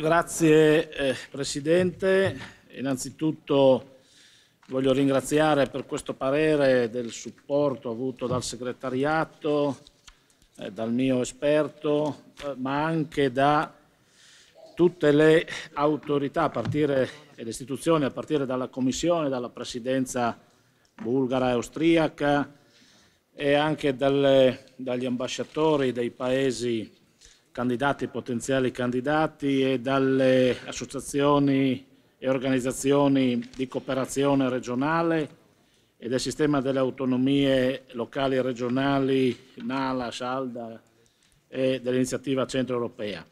Grazie eh, Presidente. Innanzitutto voglio ringraziare per questo parere del supporto avuto dal segretariato, eh, dal mio esperto, eh, ma anche da tutte le autorità partire, e le istituzioni, a partire dalla Commissione, dalla Presidenza bulgara e austriaca e anche dalle, dagli ambasciatori dei paesi candidati e potenziali candidati e dalle associazioni e organizzazioni di cooperazione regionale e del sistema delle autonomie locali e regionali Nala, Salda e dell'iniziativa Centro Europea.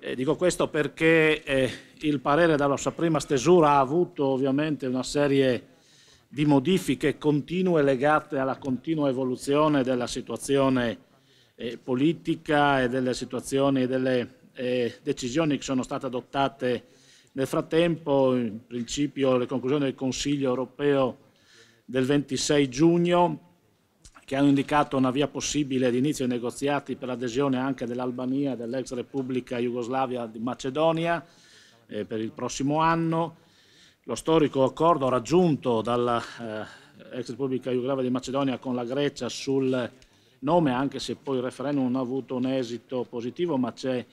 E dico questo perché eh, il parere dalla sua prima stesura ha avuto ovviamente una serie di modifiche continue legate alla continua evoluzione della situazione eh, politica e delle situazioni e delle eh, decisioni che sono state adottate nel frattempo, in principio le conclusioni del Consiglio europeo del 26 giugno che hanno indicato una via possibile di inizio dei negoziati per l'adesione anche dell'Albania e dell'ex Repubblica Jugoslavia di Macedonia eh, per il prossimo anno. Lo storico accordo raggiunto dalla eh, ex Repubblica Jugoslavia di Macedonia con la Grecia sul nome, anche se poi il referendum non ha avuto un esito positivo, ma c'è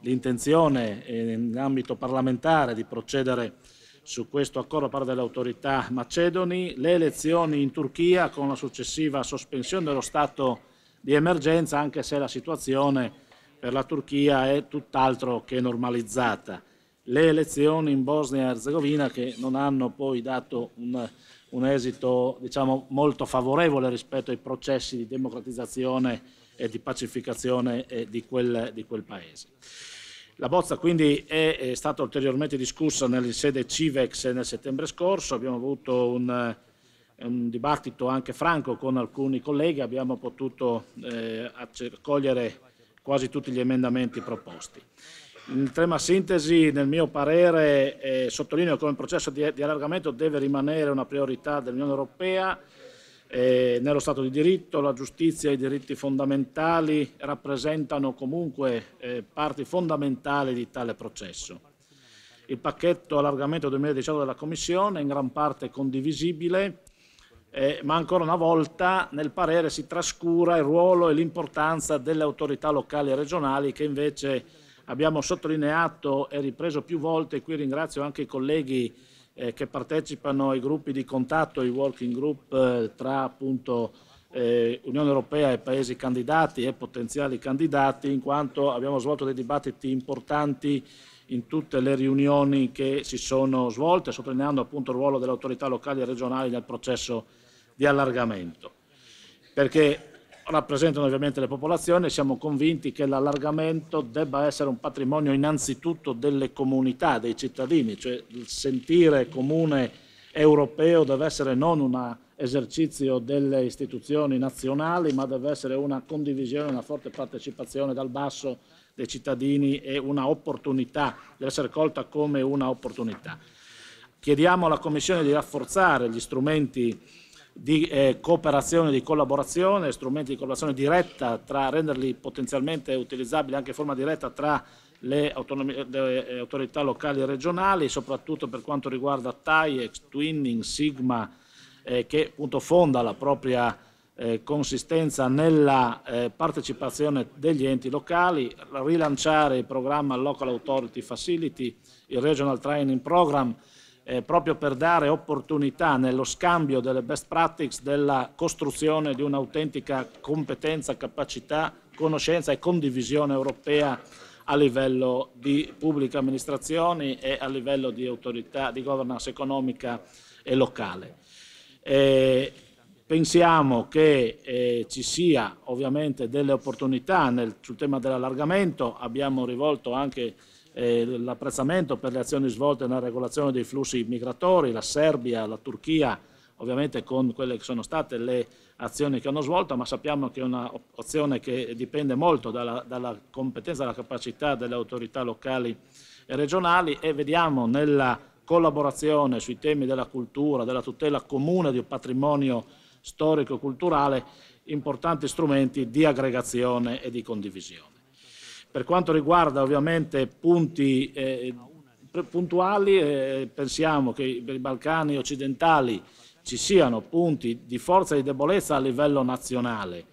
l'intenzione eh, in ambito parlamentare di procedere su questo accordo da parte delle autorità macedoni, le elezioni in Turchia con la successiva sospensione dello stato di emergenza, anche se la situazione per la Turchia è tutt'altro che normalizzata le elezioni in Bosnia e Herzegovina che non hanno poi dato un, un esito diciamo, molto favorevole rispetto ai processi di democratizzazione e di pacificazione eh, di quel, di quel paese. La bozza quindi è, è, stata ulteriormente discussa nella sede CIVEX nel settembre scorso, abbiamo avuto un, un dibattito anche franco con alcuni colleghi, abbiamo potuto eh, accogliere quasi tutti gli emendamenti proposti. In tema sintesi, nel mio parere, eh, sottolineo come il processo di, di, allargamento deve rimanere una priorità dell'Unione Europea. Eh, nello Stato di diritto la giustizia e i diritti fondamentali rappresentano comunque eh, parti fondamentali di tale processo. Il pacchetto allargamento 2018 della Commissione è in gran parte condivisibile, eh, ma ancora una volta nel parere si trascura il ruolo e l'importanza delle autorità locali e regionali che invece abbiamo sottolineato e ripreso più volte, e qui ringrazio anche i colleghi eh, che partecipano ai gruppi di contatto, i working group eh, tra appunto eh, Unione Europea e Paesi candidati e potenziali candidati, in quanto abbiamo svolto dei dibattiti importanti in tutte le riunioni che si sono svolte, sottolineando appunto il ruolo delle autorità locali e regionali nel processo di allargamento. Perché rappresentano ovviamente le popolazioni e siamo convinti che l'allargamento debba essere un patrimonio innanzitutto delle comunità, dei cittadini, cioè il sentire comune europeo deve essere non un esercizio delle istituzioni nazionali, ma deve essere una condivisione, una forte partecipazione dal basso dei cittadini e una opportunità, deve essere colta come una opportunità. Chiediamo alla Commissione di rafforzare gli strumenti di eh, cooperazione, di collaborazione, strumenti di collaborazione diretta, tra, renderli potenzialmente utilizzabili anche in forma diretta tra le, le eh, autorità locali e regionali, soprattutto per quanto riguarda TAIEX, Twinning, Sigma, eh, che appunto fonda la propria eh, consistenza nella eh, partecipazione degli enti locali, rilanciare il programma Local Authority Facility, il Regional Training Program, eh, proprio per dare opportunità nello scambio delle best practices della costruzione di un'autentica competenza, capacità, conoscenza e condivisione europea a livello di pubbliche amministrazioni e a livello di autorità di governance economica e locale. Eh, pensiamo che eh, ci sia ovviamente delle opportunità nel, sul tema dell'allargamento, abbiamo rivolto anche eh, l'apprezzamento per le azioni svolte nella regolazione dei flussi migratori, la Serbia, la Turchia, ovviamente con quelle che sono state le azioni che hanno svolto, ma sappiamo che è un'opzione che dipende molto dalla, dalla competenza, dalla capacità delle autorità locali e regionali e vediamo nella collaborazione sui temi della cultura, della tutela comune di un patrimonio storico-culturale, importanti strumenti di aggregazione e di condivisione. Per quanto riguarda ovviamente punti eh, puntuali, eh, pensiamo che per i Balcani occidentali ci siano punti di forza e di debolezza a livello nazionale,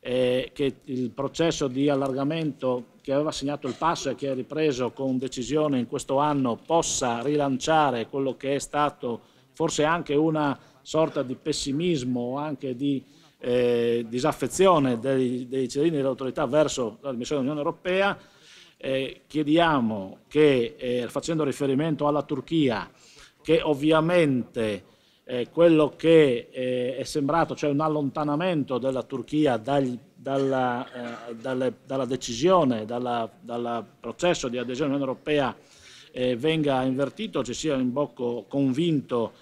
eh, che il processo di allargamento che aveva segnato il passo e che è ripreso con decisione in questo anno possa rilanciare quello che è stato forse anche una sorta di pessimismo o anche di eh, disaffezione dei, dei cittadini e delle autorità verso la missione dell'Unione Europea, eh, chiediamo che, eh, facendo riferimento alla Turchia, che ovviamente eh, quello che eh, è sembrato, cioè un allontanamento della Turchia dal, dalla, eh, dalle, dalla, decisione, dal processo di adesione all'Unione Europea, venga invertito, ci sia un bocco convinto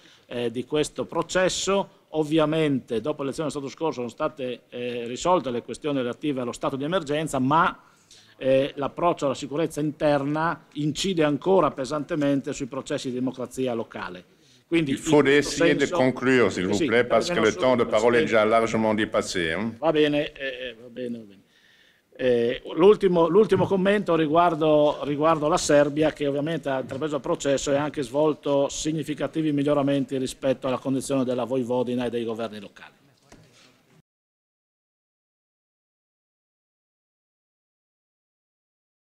di questo processo, Ovviamente dopo l'elezione dello Stato scorso sono state eh, risolte le questioni relative allo stato di emergenza, ma eh, l'approccio alla sicurezza interna incide ancora pesantemente sui processi di democrazia locale. Quindi, Il faut essayer senso, de conclure, s'il eh vous plaît, parce eh, que le temps de parole è già largement dépassé. Va bene, eh, eh, va bene, va bene. Eh, l'ultimo, l'ultimo, commento riguardo, riguardo, la Serbia che ovviamente ha intrapreso il processo e ha anche svolto significativi miglioramenti rispetto alla condizione della Voivodina e dei governi locali.